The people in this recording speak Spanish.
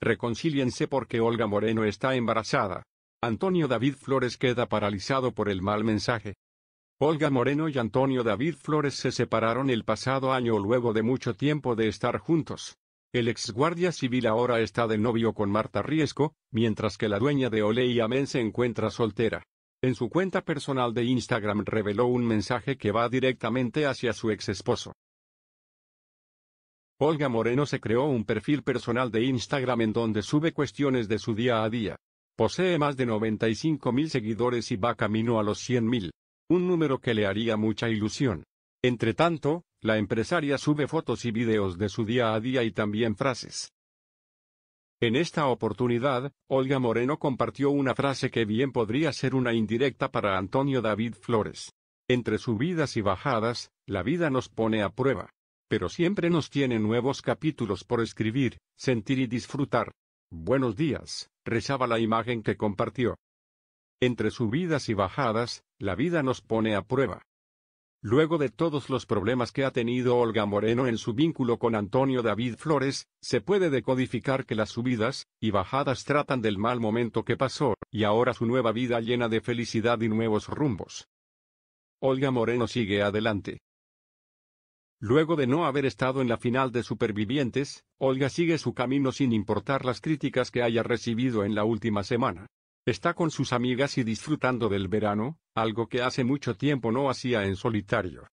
Reconcíliense porque Olga Moreno está embarazada. Antonio David Flores queda paralizado por el mal mensaje. Olga Moreno y Antonio David Flores se separaron el pasado año luego de mucho tiempo de estar juntos. El ex guardia civil ahora está de novio con Marta Riesco, mientras que la dueña de Ole y Amén se encuentra soltera. En su cuenta personal de Instagram reveló un mensaje que va directamente hacia su ex esposo. Olga Moreno se creó un perfil personal de Instagram en donde sube cuestiones de su día a día. Posee más de 95 mil seguidores y va camino a los 100 mil. Un número que le haría mucha ilusión. Entre tanto, la empresaria sube fotos y videos de su día a día y también frases. En esta oportunidad, Olga Moreno compartió una frase que bien podría ser una indirecta para Antonio David Flores. Entre subidas y bajadas, la vida nos pone a prueba pero siempre nos tiene nuevos capítulos por escribir, sentir y disfrutar. Buenos días, rezaba la imagen que compartió. Entre subidas y bajadas, la vida nos pone a prueba. Luego de todos los problemas que ha tenido Olga Moreno en su vínculo con Antonio David Flores, se puede decodificar que las subidas y bajadas tratan del mal momento que pasó, y ahora su nueva vida llena de felicidad y nuevos rumbos. Olga Moreno sigue adelante. Luego de no haber estado en la final de Supervivientes, Olga sigue su camino sin importar las críticas que haya recibido en la última semana. Está con sus amigas y disfrutando del verano, algo que hace mucho tiempo no hacía en solitario.